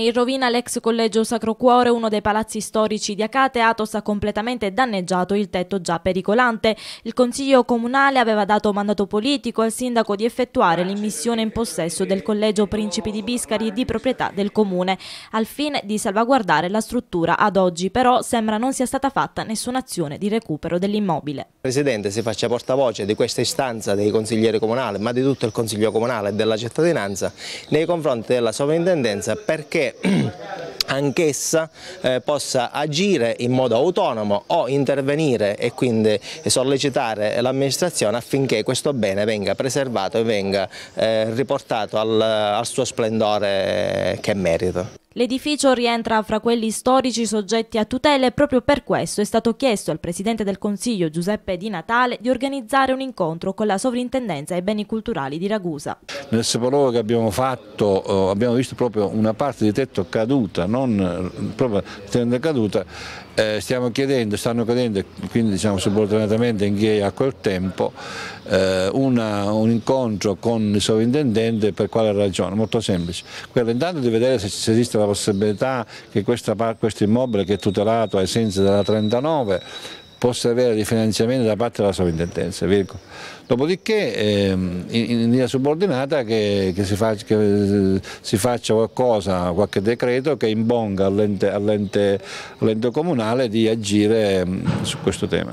È in rovina l'ex collegio Sacro Cuore, uno dei palazzi storici di Acate. Atos ha completamente danneggiato il tetto già pericolante. Il Consiglio Comunale aveva dato mandato politico al sindaco di effettuare l'immissione in possesso del collegio Principi di Biscari di proprietà del comune, al fine di salvaguardare la struttura. Ad oggi però sembra non sia stata fatta nessuna azione di recupero dell'immobile. Presidente, si faccia portavoce di questa istanza dei consiglieri comunali, ma di tutto il Consiglio Comunale e della cittadinanza, nei confronti della sovrintendenza perché anch'essa eh, possa agire in modo autonomo o intervenire e quindi sollecitare l'amministrazione affinché questo bene venga preservato e venga eh, riportato al, al suo splendore eh, che merita. L'edificio rientra fra quelli storici soggetti a tutela e proprio per questo è stato chiesto al Presidente del Consiglio Giuseppe Di Natale di organizzare un incontro con la Sovrintendenza ai Beni Culturali di Ragusa. Nel sepoloro che abbiamo fatto eh, abbiamo visto proprio una parte di tetto caduta, non proprio tenda caduta, eh, stiamo chiedendo, stanno chiedendo, quindi diciamo subordinatamente in ghiaia a quel tempo, eh, una, un incontro con il sovrintendente per quale ragione? Molto semplice, quello intanto di vedere se, se esiste la possibilità che questo immobile che è tutelato ai sensi della 39 possa avere dei finanziamenti da parte della sovrintendenza. Virgo. Dopodiché ehm, in linea subordinata che, che, si faccia, che, eh, si faccia, qualcosa, qualche decreto che imbonga all'ente all all comunale di agire ehm, su questo tema.